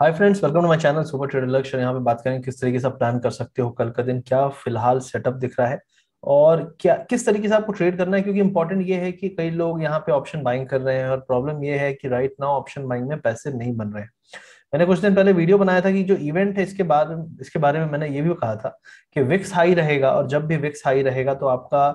hi friends welcome to my channel super trade Lakshya यहाँ पे बात करेंगे किस तरीके से आप प्लान कर सकते हो कल का दिन क्या फिलहाल सेटअप दिख रहा है और क्या किस तरीके से आपको ट्रेड करना है क्योंकि इंपॉर्टेंट ये है कि कई लोग यहाँ पे ऑप्शन बाइंग कर रहे हैं और प्रॉब्लम ये है कि राइट नाउ ऑप्शन बाइंग में पैसे नहीं बन रहे हैं मैंने कुछ दिन पहले वीडियो बनाया था कि जो इवेंट है इसके बाद इसके बारे में मैंने ये भी कहा था कि विक्स हाई रहेगा और जब भी विक्स हाई रहेगा तो आपका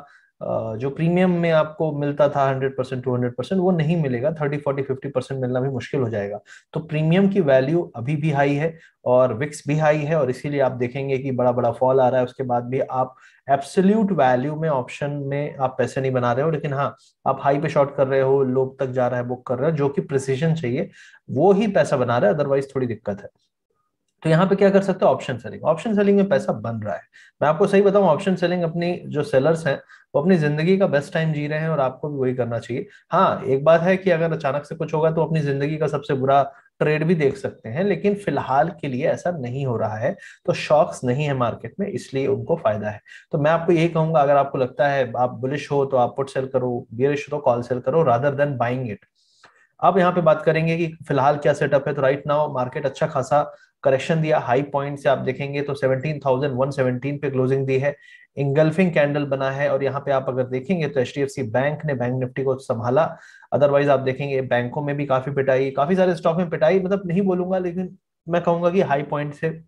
जो प्रीमियम में आपको मिलता था hundred percent two hundred percent वो नहीं मिलेगा थर्टी फोर्टी फिफ्टी परसेंट मिलना भी मुश्किल हो जाएगा तो प्रीमियम की वैल्यू अभी भी हाई है और विक्स भी हाई है और इसीलिए आप देखेंगे कि बड़ा बड़ा फॉल आ रहा है उसके बाद भी आप एब्सोल्यूट वैल्यू में ऑप्शन में आप पैसे नहीं बना रहे हो लेकिन हाँ आप हाई पे शॉर्ट कर रहे हो लो तक जा रहा है बुक कर रहे हो जो कि प्रिसीजन चाहिए वो ही पैसा बना रहे हैं अदरवाइज थोड़ी दिक्कत है तो यहाँ पे क्या कर सकते हो ऑप्शन सेलिंग ऑप्शन सेलिंग में पैसा बन रहा है मैं आपको सही बताऊं ऑप्शन सेलिंग अपनी जो सेलर्स हैं वो अपनी जिंदगी का बेस्ट टाइम जी रहे हैं और आपको भी वही करना चाहिए हाँ एक बात है कि अगर अचानक से कुछ होगा तो अपनी जिंदगी का सबसे बुरा ट्रेड भी देख सकते हैं लेकिन फिलहाल के लिए ऐसा नहीं हो रहा है तो शॉक्स नहीं है मार्केट में इसलिए उनको फायदा है तो मैं आपको यही कहूंगा अगर आपको लगता है आप बुलिश हो तो आप पुट सेल करो बियरिश हो तो कॉल सेल करो रादर देन बाइंग इट अब यहाँ पे बात करेंगे कि फिलहाल क्या सेटअप है तो राइट नाउ मार्केट अच्छा खासा करेक्शन दिया हाई पॉइंट से आप देखेंगे तो 17,117 पे क्लोजिंग दी है इंगल्फिंग कैंडल बना है और यहाँ पे आप अगर देखेंगे तो एच बैंक ने बैंक निफ्टी को संभाला अदरवाइज आप देखेंगे बैंकों में भी काफी पिटाई काफी सारे स्टॉक में पिटाई मतलब नहीं बोलूंगा लेकिन मैं कहूंगा कि हाई पॉइंट से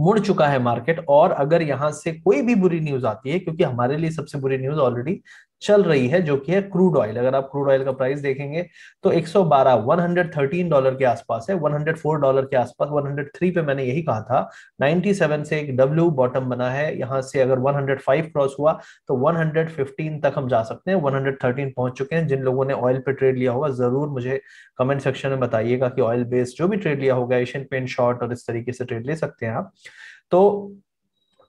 मुड़ चुका है मार्केट और अगर यहां से कोई भी बुरी न्यूज आती है क्योंकि हमारे लिए सबसे बुरी न्यूज ऑलरेडी चल रही है जो कि है क्रूड ऑयल अगर आप क्रूड ऑयल का प्राइस देखेंगे तो 112 113 डॉलर के आसपास है 104 डॉलर के आसपास 103 पे मैंने यही कहा था 97 से एक डब्ल्यू बॉटम बना है यहां से अगर 105 क्रॉस हुआ तो 115 तक हम जा सकते हैं 113 पहुंच चुके हैं जिन लोगों ने ऑयल पे ट्रेड लिया होगा जरूर मुझे कमेंट सेक्शन में बताइएगा कि ऑयल बेस्ड जो भी ट्रेड लिया होगा एशियन पेंट शॉर्ट और इस तरीके से ट्रेड ले सकते हैं आप तो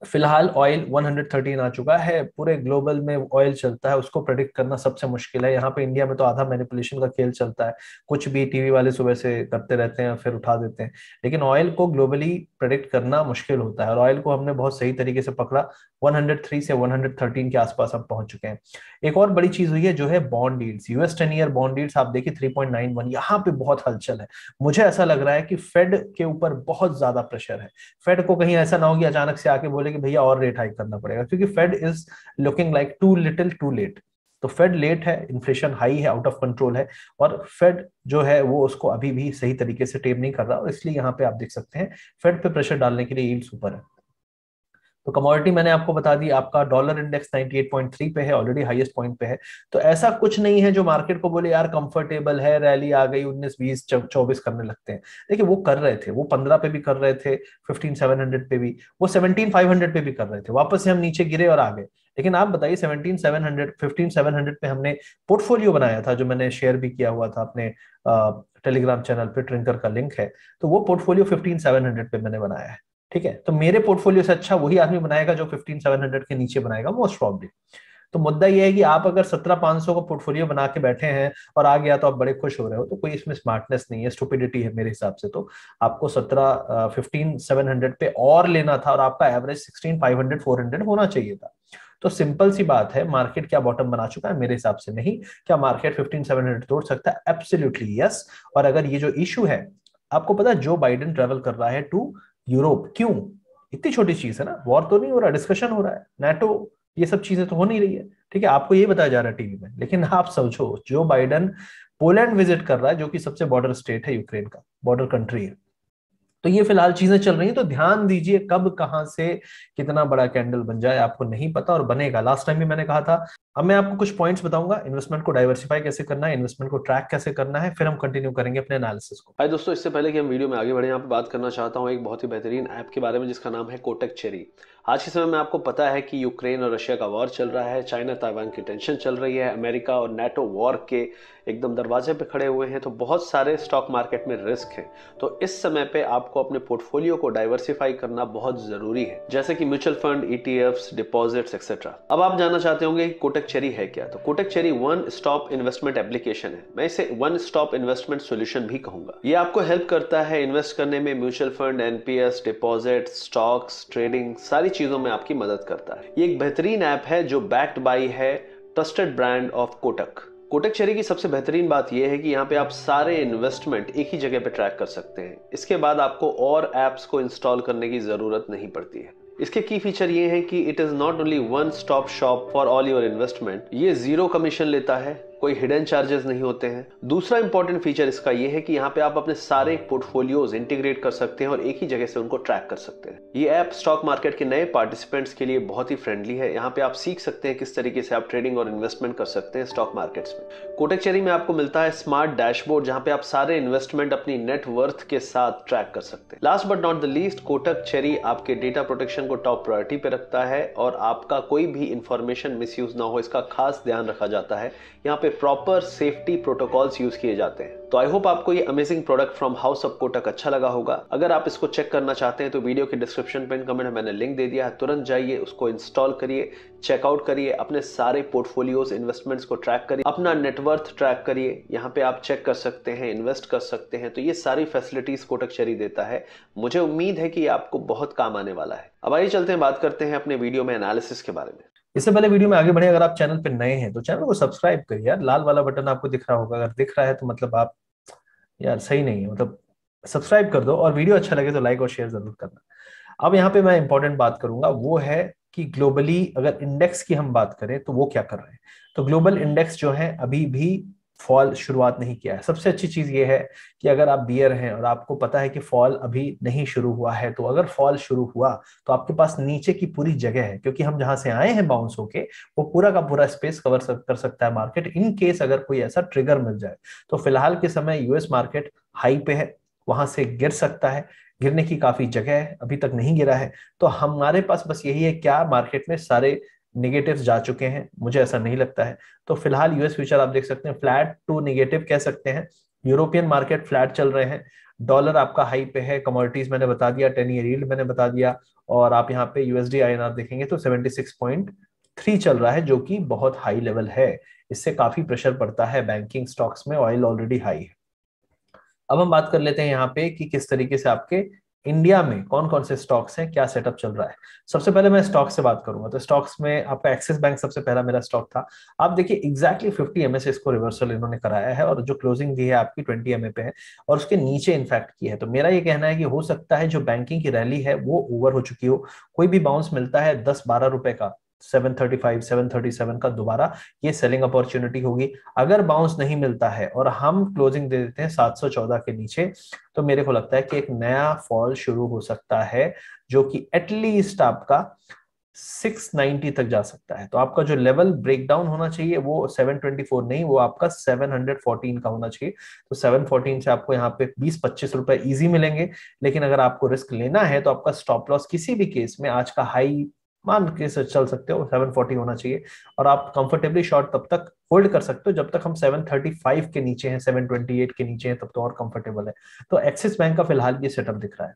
फिलहाल ऑयल 113 आ चुका है पूरे ग्लोबल में ऑयल चलता है उसको प्रेडिक्ट करना सबसे मुश्किल है यहाँ पे इंडिया में तो आधा मैनिपुलेशन का खेल चलता है कुछ भी टीवी वाले सुबह से करते रहते हैं फिर उठा देते हैं लेकिन ऑयल को ग्लोबली प्रेडिक्ट करना मुश्किल होता है और ऑयल को हमने बहुत सही तरीके से पकड़ा 103 से 113 के आसपास हम पहुंच चुके हैं एक और बड़ी चीज हुई है जो है bond deals US ten year bond deals आप देखिए 3.91 यहाँ पे बहुत हलचल है मुझे ऐसा लग रहा है कि फेड के ऊपर बहुत ज्यादा प्रेशर है फेड को कहीं ऐसा ना हो कि अचानक से आके बोले कि भैया और रेट हाइक करना पड़ेगा क्योंकि Fed is looking like too little too late तो फेड लेट है इन्फ्लेशन हाई है आउट ऑफ कंट्रोल है और फेड जो है वो उसको अभी भी सही तरीके से टेप नहीं कर रहा और इसलिए यहाँ पे आप देख सकते हैं फेड पे प्रेशर डालने के लिए यील्ड्स ऊपर है तो कमोडिटी मैंने आपको बता दी आपका डॉलर इंडेक्स 98.3 पे है ऑलरेडी हाईएस्ट पॉइंट पे है तो ऐसा कुछ नहीं है जो मार्केट को बोले यार कंफर्टेबल है रैली आ गई 19 20 24 करने लगते हैं देखिए वो कर रहे थे वो 15 पे भी कर रहे थे 15 700 पे भी वो 17 500 पे भी कर रहे थे वापस से हम नीचे गिरे और आ गए लेकिन आप बताइए हंड्रेड फिफ्टीन सेवन हंड्रेड पे हमने पोर्टफोलियो बनाया था जो मैंने शेयर भी किया हुआ था अपने टेलीग्राम चैनल पे ट्रिंकर का लिंक है तो वो पोर्टफोलियो सेवन हंड्रेड पे मैंने बनाया है ठीक है तो मेरे पोर्टफोलियो से अच्छा वही आदमी बनाएगा जो फिफ्टीन सेवन हंड्रेड के नीचे बनाएगा मोस्ट प्रॉब्ली तो मुद्दा यह है कि आप अगर सत्रह पांच सौ का पोर्टफोलियो बना के बैठे हैं और आ गया तो आप बड़े खुश हो रहे हो तो कोई इसमें स्मार्टनेस नहीं है स्टूपिडिटी है मेरे हिसाब से तो आपको सत्रह फिफ्टीन सेवन हंड्रेड पे और लेना था और आपका average sixteen five hundred four hundred होना चाहिए था तो सिंपल सी बात है मार्केट क्या बॉटम बना चुका है मेरे हिसाब से नहीं क्या मार्केट फिफ्टीन सेवन हंड्रेड तोड़ सकता है एब्सोल्यूटली यस और अगर ये जो इशू है आपको पता है जो बाइडेन ट्रेवल कर रहा है टू यूरोप क्यों इतनी छोटी चीज है ना वॉर तो नहीं हो रहा डिस्कशन हो रहा है नेटो ये सब चीजें तो हो नहीं रही है ठीक है आपको ये बताया जा रहा है टीवी में लेकिन आप समझो जो बाइडन पोलैंड विजिट कर रहा है जो कि सबसे बॉर्डर स्टेट है यूक्रेन का बॉर्डर कंट्री है तो ये फिलहाल चीजें चल रही हैं तो ध्यान दीजिए कब कहां से कितना बड़ा कैंडल बन जाए आपको नहीं पता और बनेगा लास्ट टाइम भी मैंने कहा था अब मैं आपको कुछ पॉइंट्स बताऊंगा इन्वेस्टमेंट को डाइवर्सिफाई कैसे करना है इन्वेस्टमेंट को ट्रैक कैसे करना है फिर हम कंटिन्यू करेंगे अपने एनालिसिस को भाई दोस्तों इससे पहले कि हम वीडियो में आगे बढ़े यहाँ पे बात करना चाहता हूँ एक बहुत ही बेहतरीन ऐप के बारे में जिसका नाम है कोटेक चेरी आज के समय में आपको पता है कि यूक्रेन और रशिया का वॉर चल रहा है चाइना ताइवान की टेंशन चल रही है अमेरिका और नेटो वॉर के एकदम दरवाजे पे खड़े हुए हैं तो बहुत सारे स्टॉक मार्केट में रिस्क हैं तो इस समय पे आपको अपने पोर्टफोलियो को डाइवर्सिफाई करना बहुत जरूरी है जैसे कि mutual fund ETFs e deposits etcetera अब आप जानना चाहते होंगे कि कोटक चेरी है क्या तो Kotak Cherry one stop investment application है मैं इसे वन स्टॉप इन्वेस्टमेंट सोल्यूशन भी कहूंगा ये आपको हेल्प करता है इन्वेस्ट करने में mutual fund NPS deposit stocks trading सारी सारी चीजों में आपकी मदद करता है ये एक बेहतरीन ऐप है जो बैक्ड बाई है trusted brand of Kotak Kotak Cherry की सबसे बेहतरीन बात यह है कि यहाँ पे आप सारे इन्वेस्टमेंट एक ही जगह पे ट्रैक कर सकते हैं इसके बाद आपको और एप्स को इंस्टॉल करने की ज़रूरत नहीं पड़ती है इसके की फीचर ये है कि it is not only one stop shop for all your investment ये जीरो कमीशन लेता है कोई हिडन चार्जेस नहीं होते हैं दूसरा इंपॉर्टेंट फीचर इसका यह है कि यहाँ पे आप अपने सारे पोर्टफोलियोज इंटीग्रेट कर सकते हैं और एक ही जगह से उनको ट्रैक कर सकते हैं ये ऐप स्टॉक मार्केट के नए पार्टिसिपेंट्स के लिए बहुत ही फ्रेंडली है यहाँ पे आप सीख सकते हैं किस तरीके से आप ट्रेडिंग और इन्वेस्टमेंट कर सकते हैं स्टॉक मार्केट में कोटेक्चेरी में आपको मिलता है स्मार्ट डैशबोर्ड जहाँ पे आप सारे इन्वेस्टमेंट अपनी नेटवर्थ के साथ ट्रैक कर सकते हैं last but not the least Kotak Cherry आपके डेटा प्रोटेक्शन को टॉप प्रायोरिटी पे रखता है और आपका कोई भी इंफॉर्मेशन मिस ना हो इसका खास ध्यान रखा जाता है यहाँ पे प्रॉपर सेफ्टी प्रोटोकॉल्स यूज किए जाते हैं तो आई होप आपको ये amazing product from house of Kotak अच्छा लगा होगा अगर आप इसको चेक करना चाहते हैं तो वीडियो के डिस्क्रिप्शन पे इनका मैंने मैंने लिंक दे दिया है तुरंत जाइए उसको इंस्टॉल करिए चेकआउट करिए अपने सारे पोर्टफोलियोज इन्वेस्टमेंट्स को ट्रैक करिए अपना नेटवर्थ ट्रैक करिए यहाँ पे आप चेक कर सकते हैं इन्वेस्ट कर सकते हैं तो ये सारी फैसिलिटीज कोटक शरी देता है मुझे उम्मीद है कि ये आपको बहुत काम आने वाला है अब आइए चलते हैं बात करते हैं अपने वीडियो में एनालिसिस के बारे में इससे पहले वीडियो में आगे बढ़े अगर आप चैनल पर नए हैं तो चैनल को सब्सक्राइब करिए यार लाल वाला बटन आपको दिख रहा होगा अगर दिख रहा है तो मतलब आप यार सही नहीं है मतलब सब्सक्राइब कर दो और वीडियो अच्छा लगे तो लाइक और शेयर जरूर करना अब यहाँ पे मैं इंपॉर्टेंट बात करूंगा वो है कि ग्लोबली अगर इंडेक्स की हम बात करें तो वो क्या कर रहे हैं तो ग्लोबल इंडेक्स जो है अभी भी फॉल शुरुआत नहीं किया है सबसे अच्छी चीज़ ये है कि अगर आप बियर हैं और आपको पता है कि फॉल अभी नहीं शुरू हुआ है तो अगर फॉल शुरू हुआ तो आपके पास नीचे की पूरी जगह है क्योंकि हम जहां से आए हैं बाउंस होके वो पूरा का पूरा स्पेस कवर कर सकता है मार्केट इन केस अगर कोई ऐसा ट्रिगर मिल जाए तो फिलहाल के समय यूएस मार्केट हाई पे है वहां से गिर सकता है गिरने की काफी जगह है अभी तक नहीं गिरा है तो हमारे पास बस यही है क्या मार्केट में सारे निगेटिव जा चुके हैं मुझे ऐसा नहीं लगता है तो फिलहाल यूएस फ्यूचर आप देख सकते हैं फ्लैट टू निगेटिव कह सकते हैं यूरोपियन मार्केट फ्लैट चल रहे हैं डॉलर आपका हाई पे है कमोडिटीज मैंने बता दिया टेन ईयर रील्ड मैंने बता दिया और आप यहाँ पे यूएसडी आई देखेंगे तो थ्री चल रहा है जो कि बहुत हाई लेवल है इससे काफी प्रेशर पड़ता है बैंकिंग स्टॉक्स में ऑयल ऑलरेडी हाई है अब हम बात कर लेते हैं यहाँ पे कि किस तरीके से आपके इंडिया में कौन कौन से स्टॉक्स हैं क्या सेटअप चल रहा है सबसे पहले मैं स्टॉक से बात करूंगा तो स्टॉक्स में आपका एक्सिस बैंक सबसे पहला मेरा स्टॉक था आप देखिए एग्जैक्टली फिफ्टी एम इसको रिवर्सल इन्होंने कराया है और जो क्लोजिंग दी है आपकी ट्वेंटी एम पे है और उसके नीचे इनफैक्ट की है तो मेरा ये कहना है कि हो सकता है जो बैंकिंग की रैली है वो ओवर हो चुकी हो कोई भी बाउंस मिलता है दस बारह रुपए का 735 737 का दोबारा ये सेलिंग अपॉर्चुनिटी होगी अगर बाउंस नहीं मिलता है और हम क्लोजिंग दे देते हैं 714 के नीचे तो मेरे को लगता है कि एक नया फॉल शुरू हो सकता है जो कि एटलीस्ट आपका 690 तक जा सकता है तो आपका जो लेवल ब्रेकडाउन होना चाहिए वो 724 नहीं वो आपका 714 का होना चाहिए तो 714 से आपको यहाँ पे 20-25 रुपए इजी मिलेंगे लेकिन अगर आपको रिस्क लेना है तो आपका स्टॉप लॉस किसी भी केस में आज का हाई मान के चल सकते हो 740 होना चाहिए और आप कंफर्टेबली शॉर्ट तब तक होल्ड कर सकते हो जब तक हम 735 के नीचे हैं 728 के नीचे हैं तब तो और कंफर्टेबल है तो एक्सिस बैंक का फिलहाल ये सेटअप दिख रहा है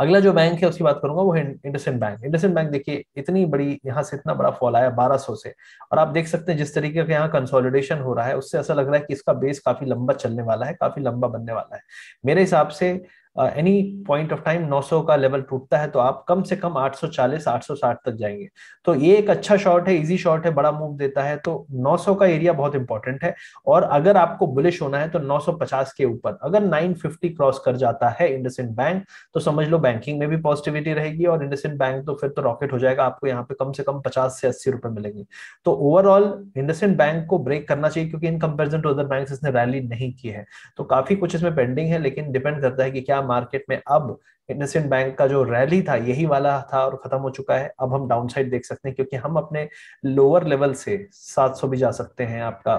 अगला जो बैंक है उसकी बात करूंगा वो है इंडसेंड बैंक इंडसेंड बैंक देखिए इतनी बड़ी यहाँ से इतना बड़ा फॉल आया बारह से और आप देख सकते हैं जिस तरीके का यहाँ कंसोलिडेशन हो रहा है उससे ऐसा लग रहा है कि इसका बेस काफी लंबा चलने वाला है काफी लंबा बनने वाला है मेरे हिसाब से एनी पॉइंट ऑफ टाइम 900 का लेवल टूटता है तो आप कम से कम 840 860 तक जाएंगे तो ये एक अच्छा शॉर्ट है इजी शॉर्ट है बड़ा मूव देता है तो 900 का एरिया बहुत इंपॉर्टेंट है और अगर आपको बुलिश होना है तो 950 के ऊपर अगर 950 क्रॉस कर जाता है इंडस बैंक तो समझ लो बैंकिंग में भी पॉजिटिविटी रहेगी और इंडस बैंक तो फिर तो रॉकेट हो जाएगा आपको यहाँ पे कम से कम पचास से अस्सी रुपए मिलेंगे तो ओवरऑल इंडस बैंक को ब्रेक करना चाहिए क्योंकि in comparison to other bank इसने रैली नहीं की है तो काफी कुछ इसमें पेंडिंग है लेकिन डिपेंड करता है कि क्या मार्केट में अब इंडसइंड बैंक का जो रैली था यही वाला था और खत्म हो चुका है अब हम डाउनसाइड देख सकते हैं क्योंकि हम अपने लोअर लेवल से 700 भी जा सकते हैं आपका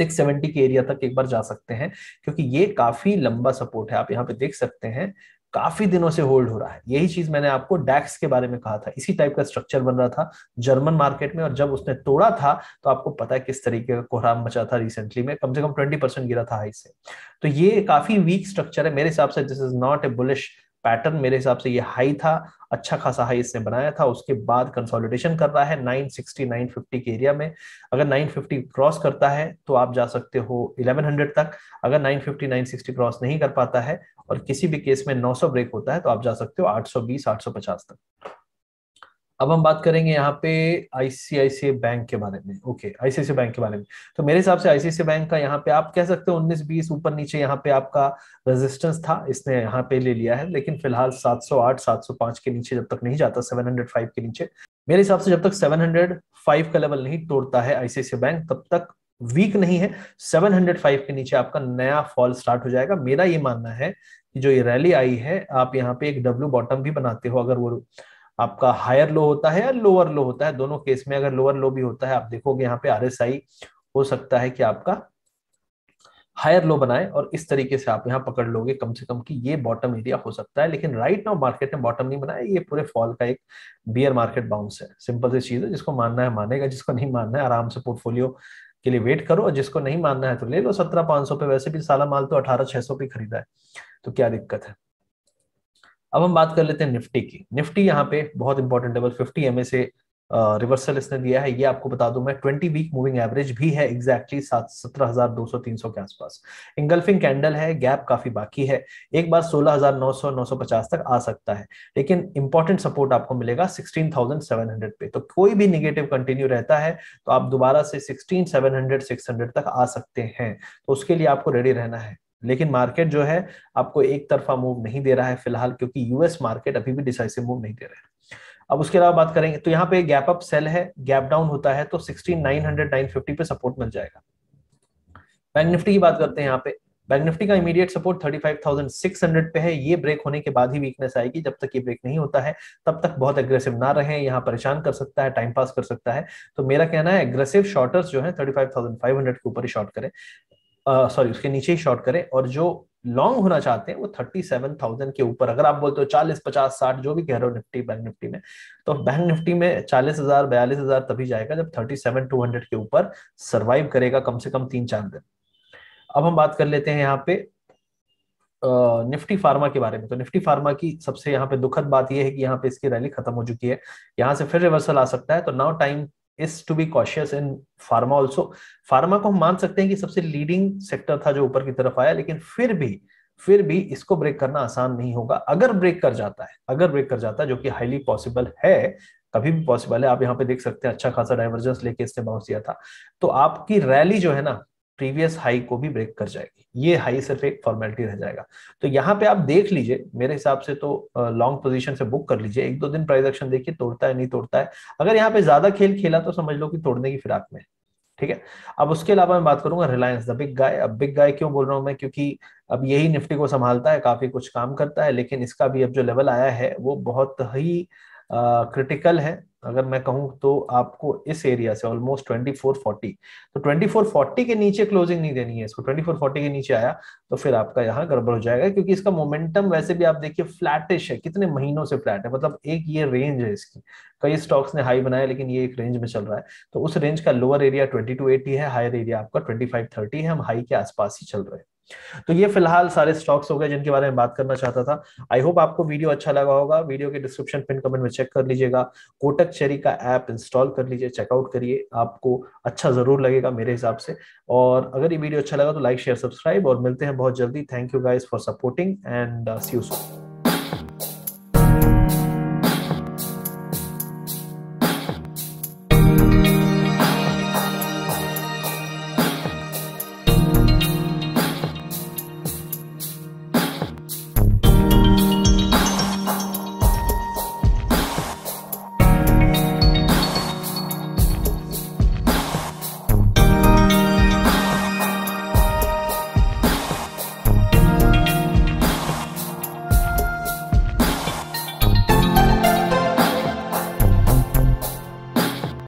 670 के एरिया तक एक बार जा सकते हैं क्योंकि ये काफी लंबा सपोर्ट है आप यहाँ पे देख सकते हैं काफी दिनों से होल्ड हो रहा है यही चीज मैंने आपको डैक्स के बारे में कहा था इसी टाइप का स्ट्रक्चर बन रहा था जर्मन मार्केट में और जब उसने तोड़ा था तो आपको पता है किस तरीके का कोहराम मचा था रिसेंटली में कम से कम ट्वेंटी परसेंट गिरा था हाई से तो ये काफी वीक स्ट्रक्चर है मेरे हिसाब से this is not a bullish pattern मेरे हिसाब से ये हाई था अच्छा खासा हाई इसने बनाया था उसके बाद कंसोलिडेशन कर रहा है 960 950 के एरिया में अगर 950 क्रॉस करता है तो आप जा सकते हो 1100 तक अगर 950 960 क्रॉस नहीं कर पाता है और किसी भी केस में 900 ब्रेक होता है तो आप जा सकते हो 820 850 तक अब हम बात करेंगे यहाँ पे आईसीआईसीआई बैंक के बारे में ओके आईसीआईसी बैंक के बारे में तो मेरे हिसाब से आईसीआईसी बैंक का यहाँ पे आप कह सकते हो उन्नीस बीस ऊपर नीचे यहाँ पे आपका रेजिस्टेंस था इसने यहाँ पे ले लिया है लेकिन फिलहाल 708 705 के नीचे जब तक नहीं जाता 705 के नीचे मेरे हिसाब से जब तक 705 का लेवल नहीं तोड़ता है आईसीआईसी बैंक तब तक वीक नहीं है 705 के नीचे आपका नया फॉल स्टार्ट हो जाएगा मेरा ये मानना है कि जो ये रैली आई है आप यहाँ पे एक डब्ल्यू बॉटम भी बनाते हो अगर वो आपका हायर लो होता है या लोअर लो होता है दोनों केस में अगर लोअर लो भी होता है आप देखोगे यहाँ पे आई हो सकता है कि आपका हायर लो बनाए और इस तरीके से आप यहाँ पकड़ लोगे कम से कम कि ये बॉटम एरिया हो सकता है लेकिन राइट नाउ मार्केट ने बॉटम नहीं बनाया ये पूरे फॉल का एक बियर मार्केट बाउंस है सिंपल सी चीज है जिसको मानना है मानेगा जिसको नहीं मानना है आराम से पोर्टफोलियो के लिए वेट करो और जिसको नहीं मानना है तो ले लो सत्रह पांच सौ पे वैसे भी साला माल तो अठारह छह सौ पे खरीदा है तो क्या दिक्कत है अब हम बात कर लेते हैं निफ्टी की निफ्टी यहाँ पे बहुत इंपॉर्टेंट लेवल फिफ्टी एम से रिवर्सल इसने दिया है ये आपको बता दूं मैं ट्वेंटी वीक मूविंग एवरेज भी है एग्जैक्टली सात सत्रह हजार दो सौ तीन सौ के आसपास इंगल्फिंग कैंडल है गैप काफी बाकी है एक बार सोलह हजार नौ सौ नौ सौ पचास तक आ सकता है लेकिन इंपॉर्टेंट सपोर्ट आपको मिलेगा सिक्सटीन थाउजेंड सेवन हंड्रेड पे तो कोई भी निगेटिव कंटिन्यू रहता है तो आप दोबारा से sixteen seven hundred six hundred तक आ सकते हैं तो उसके लिए आपको रेडी रहना है लेकिन मार्केट जो है आपको एक तरफा मूव नहीं दे रहा है फिलहाल क्योंकि यूएस मार्केट अभी भी डिसाइसिव मूव नहीं दे रहा है अब उसके अलावा बात करेंगे तो यहाँ पे गैप अप सेल है गैप डाउन होता है तो sixteen nine hundred nine fifty पे सपोर्ट मिल जाएगा बैंक निफ्टी की बात करते हैं यहाँ पे बैंक निफ्टी का इमीडिएट सपोर्ट 35,600 पे है ये ब्रेक होने के बाद ही वीकनेस आएगी जब तक ये ब्रेक नहीं होता है तब तक बहुत एग्रेसिव ना रहे यहाँ परेशान कर सकता है टाइम पास कर सकता है तो मेरा कहना है एग्रेसिव शॉर्टर्स जो है 35,500 के ऊपर ही शॉर्ट करें सॉरी उसके नीचे ही शॉर्ट करें और जो लॉन्ग होना चाहते हैं वो थर्टी सेवन थाउजेंड के ऊपर अगर आप बोलते हो चालीस पचास साठ जो भी कह रहे हो निफ्टी बैंक निफ्टी में तो बैंक निफ्टी में चालीस हजार बयालीस हजार तभी जाएगा जब थर्टी सेवन टू हंड्रेड के ऊपर सरवाइव करेगा कम से कम तीन चार दिन अब हम बात कर लेते हैं यहाँ पे निफ्टी फार्मा के बारे में तो निफ्टी फार्मा की सबसे यहाँ पे दुखद बात यह है कि यहाँ पे इसकी रैली खत्म हो चुकी है यहाँ से फिर रिवर्सल आ सकता है तो now time is to be cautious in pharma also pharma को हम मान सकते हैं कि सबसे लीडिंग सेक्टर था जो ऊपर की तरफ आया लेकिन फिर भी फिर भी इसको ब्रेक करना आसान नहीं होगा अगर ब्रेक कर जाता है अगर ब्रेक कर जाता है जो कि हाईली पॉसिबल है कभी भी पॉसिबल है आप यहाँ पे देख सकते हैं अच्छा खासा डाइवर्जेंस लेके इसने बाउंस दिया था तो आपकी रैली जो है ना प्रीवियस हाई को भी ब्रेक कर जाएगी ये हाई सिर्फ एक फॉर्मेलिटी रह जाएगा तो यहाँ पे आप देख लीजिए मेरे हिसाब से तो लॉन्ग पोजीशन से बुक कर लीजिए एक दो दिन प्राइस एक्शन देखिए तोड़ता है नहीं तोड़ता है अगर यहाँ पे ज्यादा खेल खेला तो समझ लो कि तोड़ने की फिराक में ठीक है अब उसके अलावा मैं बात करूंगा रिलायंस द बिग गाय अब बिग गाय क्यों बोल रहा हूँ मैं क्योंकि अब यही निफ्टी को संभालता है काफी कुछ काम करता है लेकिन इसका भी अब जो लेवल आया है वो बहुत ही क्रिटिकल है अगर मैं कहूं तो आपको इस एरिया से ऑलमोस्ट 2440 तो 2440 के नीचे क्लोजिंग नहीं देनी है इसको 2440 के नीचे आया तो फिर आपका यहाँ गड़बड़ हो जाएगा क्योंकि इसका मोमेंटम वैसे भी आप देखिए फ्लैटिश है कितने महीनों से फ्लैट है मतलब एक ये रेंज है इसकी कई स्टॉक्स ने हाई बनाया लेकिन ये एक रेंज में चल रहा है तो उस रेंज का लोअर एरिया ट्वेंटी है हायर एरिया आपका ट्वेंटी है हम हाई के आसपास ही चल रहे हैं तो ये फिलहाल सारे स्टॉक्स हो गए जिनके बारे में बात करना चाहता था आई होप आपको वीडियो अच्छा लगा होगा वीडियो के डिस्क्रिप्शन पिन कमेंट में चेक कर लीजिएगा कोटक चेरी का ऐप इंस्टॉल कर लीजिए चेकआउट करिए आपको अच्छा जरूर लगेगा मेरे हिसाब से और अगर ये वीडियो अच्छा लगा तो लाइक शेयर सब्सक्राइब और मिलते हैं बहुत जल्दी thank you guys for supporting and see you so